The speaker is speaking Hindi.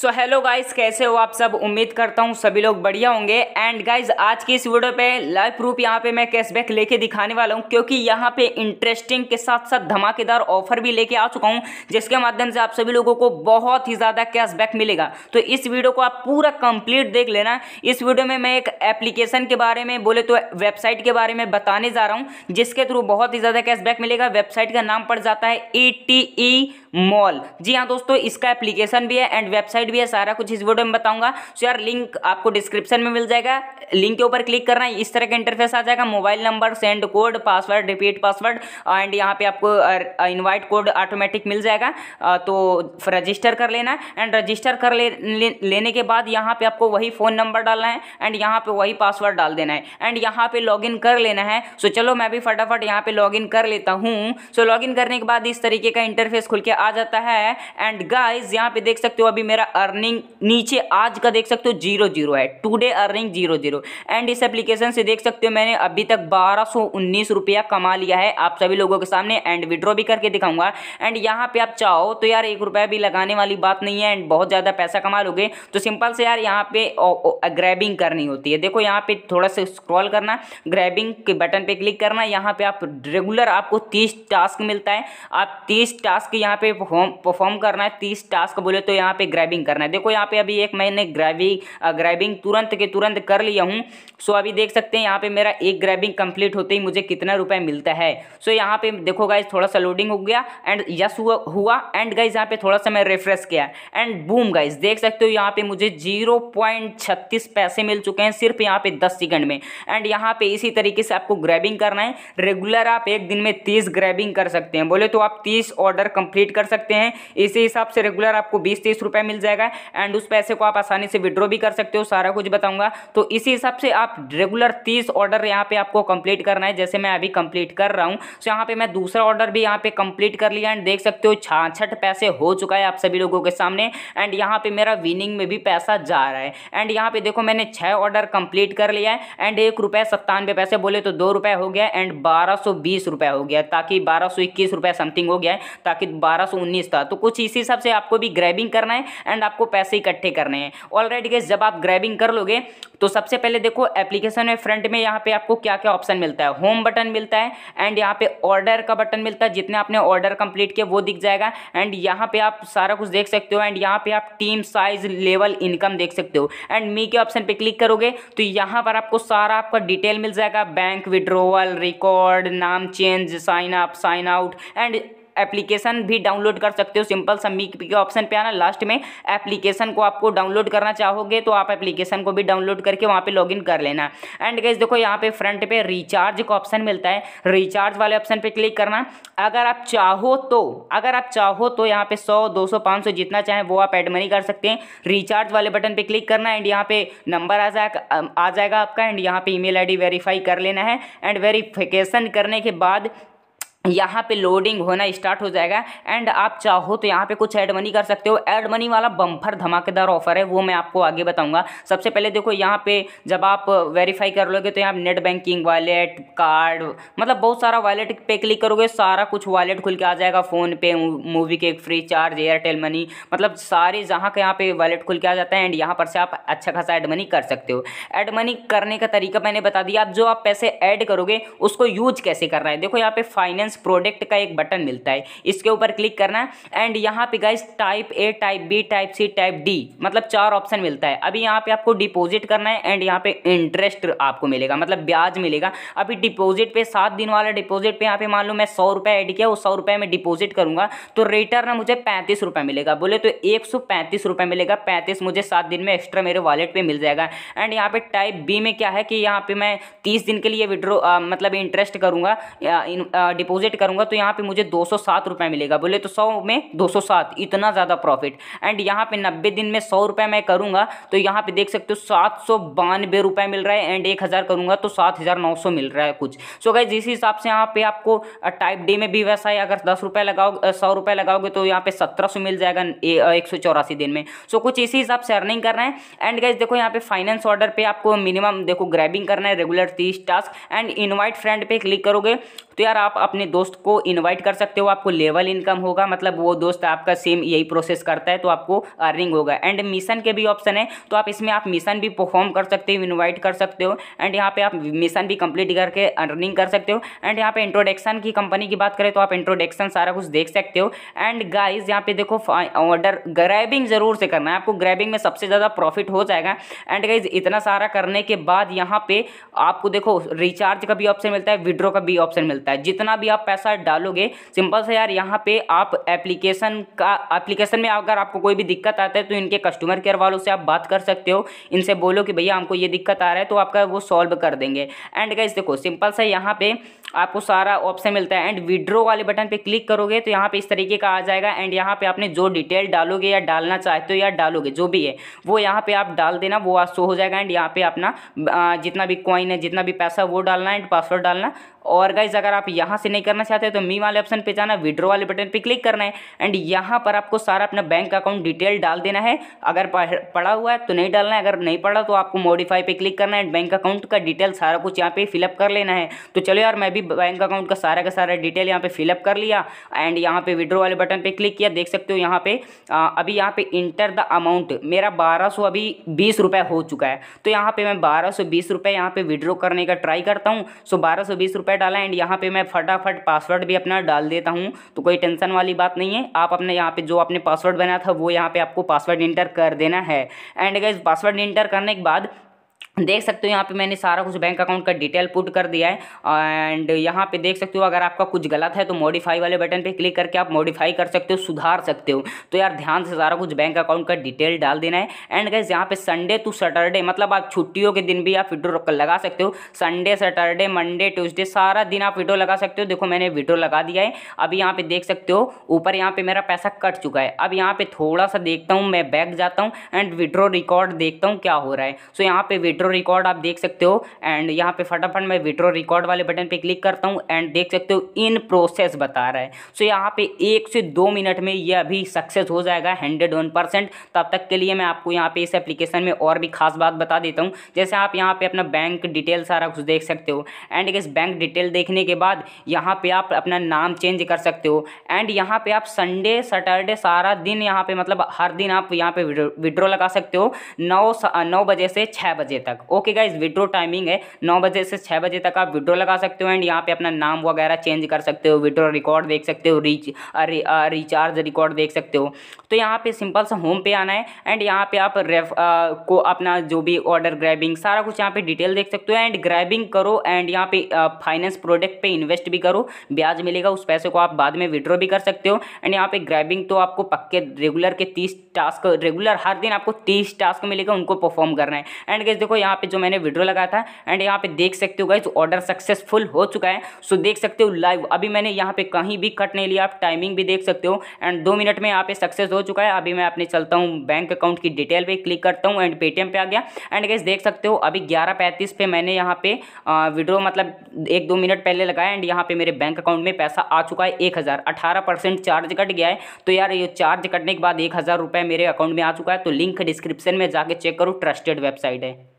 सो हेलो गाइस कैसे हो आप सब उम्मीद करता हूँ सभी लोग बढ़िया होंगे एंड गाइस आज की इस वीडियो पे लाइव प्रूफ यहाँ पे मैं कैशबैक लेके दिखाने वाला हूँ क्योंकि यहाँ पे इंटरेस्टिंग के साथ साथ धमाकेदार ऑफर भी लेके आ चुका हूँ जिसके माध्यम से आप सभी लोगों को बहुत ही ज़्यादा कैशबैक मिलेगा तो इस वीडियो को आप पूरा कंप्लीट देख लेना इस वीडियो में मैं एक एप्लीकेशन के बारे में बोले तो वेबसाइट के बारे में बताने जा रहा हूँ जिसके थ्रू बहुत ही ज़्यादा कैशबैक मिलेगा वेबसाइट का नाम पड़ जाता है ई मॉल जी हाँ दोस्तों इसका एप्लीकेशन भी है एंड वेबसाइट भी है सारा कुछ इस वीडियो में बताऊंगा सो यार लिंक आपको डिस्क्रिप्शन में मिल जाएगा लिंक के ऊपर क्लिक करना है इस तरह का इंटरफेस आ जाएगा mobile number send code password repeat password and यहाँ पे आपको इन्वाइट कोड ऑटोमेटिक मिल जाएगा तो रजिस्टर कर लेना एंड रजिस्टर कर ले, ले, लेने के बाद यहाँ पे आपको वही फ़ोन नंबर डालना है एंड यहाँ पे वही पासवर्ड डाल देना है एंड यहाँ पे लॉगिन कर लेना है सो चलो मैं भी फटाफट यहाँ पे लॉगिन कर लेता हूँ सो लॉगिन करने के बाद इस तरीके का इंटरफेस खुल के आ जाता है एंड गाइज यहाँ पे देख सकते हो अभी मेरा अर्निंग नीचे आज का देख सकते हो जीरो जीरो है today earning zero zero and इस एप्लीकेशन से देख सकते हो मैंने अभी तक बारह रुपया कमा लिया है आप सभी लोगों के सामने एंड विड्रॉ भी करके दिखाऊंगा एंड यहाँ पे आप चाहो तो यार एक रुपया भी लगाने वाली बात नहीं है एंड बहुत ज़्यादा पैसा कमा लोगे तो सिंपल से यार यहाँ पे ग्रैबिंग करनी होती है देखो यहाँ पे थोड़ा सा स्क्रॉल करना ग्रैबिंग के बटन पे क्लिक करना यहाँ पे आप रेगुलर आपको तीस टास्क मिलता है आप तीस टास्क यहाँ पे परफॉर्म परफॉर्म करना है तीस टास्क बोले तो यहाँ पे ग्रैबिंग करना है देखो यहाँ पे अभी एक मैंने ग्रैबिंग ग्रैबिंग तुरंत के तुरंत कर लिया हूँ सो अभी देख सकते हैं यहाँ पे मेरा एक ग्रैबिंग कंप्लीट होते ही मुझे कितना रुपए मिलता है सो यहाँ पे देखो गाइज थोड़ा सा लोडिंग हो गया एंड यस हुआ एंड गाइज यहाँ पे थोड़ा सा मैं रिफ्रेश किया एंड बूम गाइज देख सकते हो यहाँ पे मुझे जीरो पैसे मिल चुके हैं सिर्फ यहाँ पे दस सेकंड में एंड यहाँ पे इसी तरीके से आपको ग्रैबिंग करना है रेगुलर आप एक दिन में तीस ग्रैबिंग कर सकते हैं बोले तो आप तीस ऑर्डर कंप्लीट कर कर सकते हैं इसी हिसाब से रेगुलर आपको बीस तीस रुपए मिल जाएगा एंड उस पैसे को आप आसानी से विड्रॉ भी कर सकते हो सारा कुछ बताऊंगा तो इसी हिसाब से आप रेगुलर तीस ऑर्डर यहाँ पे आपको कंप्लीट करना है जैसे मैं अभी कंप्लीट कर रहा हूँ तो यहाँ पे मैं दूसरा ऑर्डर भी यहाँ पे कंप्लीट कर लिया एंड देख सकते हो छाछठ पैसे हो चुका है आप सभी लोगों के सामने एंड यहाँ पे मेरा विनिंग में भी पैसा जा रहा है एंड यहाँ पे देखो मैंने छः ऑर्डर कंप्लीट कर लिया है एंड एक रुपये सत्तानवे पैसे बोले तो दो रुपये हो गया एंड बारह सौ बीस रुपये हो गया ताकि बारह सौ इक्कीस रुपये समथिंग हो गया है ताकि बारह 1819 था तो कुछ इसी हिसाब से आपको भी ग्रैबिंग करना है एंड आपको पैसे इकट्ठे करने हैं ऑलराइट गेस जब आप ग्रैबिंग कर लोगे तो सबसे पहले देखो एप्लीकेशन में फ्रंट में यहाँ पे आपको क्या क्या ऑप्शन मिलता है होम बटन मिलता है एंड यहाँ पे ऑर्डर का बटन मिलता है जितने आपने ऑर्डर कंप्लीट किया वो दिख जाएगा एंड यहाँ पे आप सारा कुछ देख सकते हो एंड यहाँ पे आप टीम साइज लेवल इनकम देख सकते हो एंड मी के ऑप्शन पे क्लिक करोगे तो यहाँ पर आपको सारा आपका डिटेल मिल जाएगा बैंक विड्रोवल रिकॉर्ड नाम change sign up sign out and application भी डाउनलोड कर सकते हो सिंपल सबमी के ऑप्शन पे आना लास्ट में एप्लीकेशन को आपको डाउनलोड करना चाहोगे तो आप एप्लीकेशन को भी डाउनलोड करके वहाँ पे लॉगिन कर लेना एंड गैस देखो यहाँ पे फ्रंट पे रिचार्ज का ऑप्शन मिलता है रिचार्ज वाले ऑप्शन पे क्लिक करना अगर आप चाहो तो अगर आप चाहो तो यहाँ पे सौ दो सौ पाँच सौ जितना चाहें वो आप एड मनी कर सकते हैं रिचार्ज वाले बटन पर क्लिक करना एंड यहाँ पे नंबर आ जाएगा आ जाएगा आपका एंड यहाँ पे ई मेल वेरीफाई कर लेना है एंड वेरीफिकेशन करने के बाद यहाँ पे लोडिंग होना स्टार्ट हो जाएगा एंड आप चाहो तो यहाँ पे कुछ ऐड मनी कर सकते हो ऐड मनी वाला बम्फर धमाकेदार ऑफर है वो मैं आपको आगे बताऊंगा सबसे पहले देखो यहाँ पे जब आप वेरीफाई कर लोगे तो यहाँ नेट बैंकिंग वॉलेट कार्ड मतलब बहुत सारा वॉलेट पे क्लिक करोगे सारा कुछ वॉलेट खुल के आ जाएगा फ़ोन पे मूवी के फ्री चार्ज एयरटेल मनी मतलब सारे जहाँ का यहाँ पे वॉलेट खुल के आ जाता है एंड यहाँ पर से आप अच्छा खासा ऐड मनी कर सकते हो ऐड मनी करने का तरीका मैंने बता दिया आप जो आप पैसे ऐड करोगे उसको यूज कैसे करना है देखो यहाँ पे फाइनेंस गाइस प्रोडक्ट का एक बटन मिलता है इसके ऊपर क्लिक करना एंड यहाँ पे guys type A type B type C type D मतलब चार ऑप्शन मिलता है अभी यहाँ पे आपको डिपॉजिट करना है एंड यहाँ पे इंटरेस्ट आपको मिलेगा मतलब ब्याज मिलेगा अभी डिपॉजिट पे सात दिन वाला डिपॉजिट पे यहाँ पे मान लो मैं सौ रुपये एड किया वो सौ रुपये में डिपॉजिट करूंगा तो रिटर्न मुझे पैंतीस रुपये मिलेगा बोले तो एक सौ पैंतीस रुपये मिलेगा पैंतीस मुझे सात दिन में एक्स्ट्रा मेरे वॉलेट पर मिल जाएगा एंड यहाँ पे टाइप बी में क्या है कि यहाँ पे मैं तीस दिन के लिए विड्रो मतलब इंटरेस्ट करूंगा डिपोजिट डिपॉजिट करूंगा तो यहाँ पे मुझे दो सौ सात रुपये मिलेगा बोले तो सौ में दो सौ सात इतना ज़्यादा प्रॉफिट एंड यहाँ पे नब्बे दिन में सौ रुपये मैं करूँगा तो यहाँ पे देख सकते हो सात सौ बानवे रुपये मिल रहा है एंड एक हज़ार करूँगा तो सात हज़ार नौ सौ मिल रहा है कुछ सो so गाइज हिसाब से यहाँ पे आपको टाइप डी में भी वैसा है अगर दस रुपये लगाओगे सौ रुपये लगाओगे तो यहाँ पे सत्रह सौ मिल जाएगा एक सौ चौरासी दिन में सो कुछ इसी हिसाब से अर्निंग कर रहे हैं एंड गाइज देखो यहाँ पे फाइनेंस ऑर्डर पे आपको मिनिमम देखो ग्रैबिंग करना है रेगुलर तीस टास्क एंड इनवाइट फ्रेंड पे क्लिक करोगे तो यार आप अपने दोस्त को इन्वाइट कर सकते हो आपको लेवल इनकम होगा मतलब वो दोस्त आपका सेम यही प्रोसेस करता है तो आपको अर्निंग होगा एंड मिशन के भी ऑप्शन है तो आप इसमें आप मिशन भी परफॉर्म कर सकते हो इन्वाइट कर सकते हो एंड यहाँ पे आप मिशन भी कंप्लीट करके अर्निंग कर सकते हो एंड यहाँ पे इंट्रोडक्शन की कंपनी की बात करें तो आप इंट्रोडक्शन सारा कुछ देख सकते हो एंड गाइज यहाँ पे देखो ऑर्डर ग्रैबिंग ज़रूर से करना है आपको ग्रैबिंग में सबसे ज़्यादा प्रॉफिट हो जाएगा एंड गाइज इतना सारा करने के बाद यहाँ पे आपको देखो रिचार्ज का भी ऑप्शन मिलता है विड्रो का भी ऑप्शन मिलता है जितना भी आप पैसा डालोगे सिंपल से यार यहाँ पे आप एप्लीकेशन का एप्लीकेशन में अगर आपको कोई भी दिक्कत आता है तो इनके कस्टमर केयर वालों से आप बात कर सकते हो इनसे बोलो कि भैया हमको ये दिक्कत आ रहा है तो आपका वो सॉल्व कर देंगे एंड गाइस देखो सिंपल सा यहाँ पे आपको सारा ऑप्शन मिलता है एंड विड्रो वाले बटन पर क्लिक करोगे तो यहाँ पर इस तरीके का आ जाएगा एंड यहाँ पर आपने जो डिटेल डालोगे या डालना चाहते हो या डालोगे जो भी है वो यहाँ पर आप डाल देना वो शो हो जाएगा एंड यहाँ पे अपना जितना भी कॉइन है जितना भी पैसा वो डालना एंड पासवर्ड डालना और गाइज अगर आप यहाँ से नहीं करना चाहते तो मी वाले ऑप्शन पे जाना विड्रो वाले बटन पे क्लिक करना है एंड यहाँ पर आपको सारा अपना बैंक अकाउंट डिटेल डाल देना है अगर पड़ा हुआ है तो नहीं डालना है अगर नहीं पड़ा तो आपको मॉडिफाई पे क्लिक करना है एंड बैंक अकाउंट का डिटेल सारा कुछ यहाँ पे फिलअप कर लेना है तो चलो यार मैं भी बैंक अकाउंट का सारा का सारा डिटेल यहाँ पे फिलअप कर लिया एंड यहाँ पे विड्रो वाले बटन पे क्लिक किया देख सकते हो यहाँ पे आ, अभी यहाँ पे इंटर द अमाउंट मेरा बारह सौ अभी बीस रुपये हो चुका है तो यहाँ पे मैं बारह सौ बीस रुपये यहाँ पे विड्रो करने का ट्राई करता हूँ सो बारह सौ बीस रुपये डाला एंड यहाँ पे मैं फटाफट पासवर्ड भी अपना डाल देता हूँ तो कोई टेंशन वाली बात नहीं है आप अपने यहाँ पे जो आपने पासवर्ड बनाया था वो यहाँ पे आपको पासवर्ड इंटर कर देना है एंड गाइज पासवर्ड इंटर करने के बाद देख सकते हो यहाँ पे मैंने सारा कुछ बैंक अकाउंट का डिटेल पुट कर दिया है एंड यहाँ पे देख सकते हो अगर आपका कुछ गलत है तो मॉडिफाई वाले बटन पे क्लिक करके आप मॉडिफाई कर सकते हो सुधार सकते हो तो यार ध्यान से सारा कुछ बैंक अकाउंट का डिटेल डाल देना है एंड गैस यहाँ पे संडे टू सैटरडे मतलब आप छुट्टियों के दिन भी आप विड्रो लगा सकते हो संडे सैटरडे मंडे ट्यूजडे सारा दिन आप विड्रो लगा सकते हो देखो मैंने विड्रो लगा दिया है अभी यहाँ पे देख सकते हो ऊपर यहाँ पे मेरा पैसा कट चुका है अब यहाँ पे थोड़ा सा देखता हूँ मैं बैग जाता हूँ एंड विड्रो रिकॉर्ड देखता हूँ क्या हो रहा है सो यहाँ पे विड्रो विड्रो रिकॉर्ड आप देख सकते हो एंड यहाँ पे फटाफट मैं विड्रो रिकॉर्ड वाले बटन पे क्लिक करता हूँ एंड देख सकते हो इन प्रोसेस बता रहा है सो so, यहाँ पे एक से दो मिनट में यह अभी सक्सेस हो जाएगा हंड्रेड वन परसेंट तब तक के लिए मैं आपको यहाँ पे इस एप्लीकेशन में और भी खास बात बता देता हूँ जैसे आप यहाँ पे अपना बैंक डिटेल सारा कुछ देख सकते हो एंड इस बैंक डिटेल देखने के बाद यहाँ पे आप अपना नाम चेंज कर सकते हो एंड यहाँ पे आप संडे सैटरडे सारा दिन यहाँ पे मतलब हर दिन आप यहाँ पे विड्रो लगा सकते हो नौ नौ बजे से छः बजे तक तक ओके गाइज विड्रो टाइमिंग है नौ बजे से छः बजे तक आप विड्रो लगा सकते हो एंड यहाँ पे अपना नाम वगैरह चेंज कर सकते हो विड्रो रिकॉर्ड देख सकते हो रिच रिचार्ज रिकॉर्ड देख सकते हो तो यहाँ पे सिंपल सा होम पे आना है एंड यहाँ पे आप रेफ आ, को अपना जो भी ऑर्डर ग्रैबिंग सारा कुछ यहाँ पे डिटेल देख सकते हो एंड ग्रैबिंग करो एंड यहाँ पे फाइनेंस प्रोडक्ट पे इन्वेस्ट भी करो ब्याज मिलेगा उस पैसे को आप बाद में विड्रो भी कर सकते हो एंड यहाँ पे ग्रैबिंग तो आपको पक्के रेगुलर के तीस टास्क रेगुलर हर दिन आपको तीस टास्क मिलेगा उनको परफॉर्म करना है एंड गैस देखो यहाँ पे जो मैंने वीडियो लगाया था एंड यहाँ पे देख सकते हो गाइज ऑर्डर सक्सेसफुल हो चुका है सो देख सकते हो लाइव अभी मैंने यहाँ पे कहीं भी कट नहीं लिया आप टाइमिंग भी देख सकते हो एंड दो मिनट में यहाँ पे सक्सेस हो चुका है अभी मैं अपने चलता हूँ बैंक अकाउंट की डिटेल पर क्लिक करता हूँ एंड पेटीएम पर आ गया एंड गाइज देख सकते हो अभी ग्यारह पैंतीस मैंने यहाँ पे वीडियो मतलब एक दो मिनट पहले लगाया एंड यहाँ पे मेरे बैंक अकाउंट में पैसा आ चुका है एक हज़ार चार्ज कट गया है तो यार ये चार्ज कटने के बाद एक हज़ार रुपये मेरे अकाउंट में आ चुका है तो लिंक डिस्क्रिप्शन में जाके चेक करो ट्रस्टेड वेबसाइट है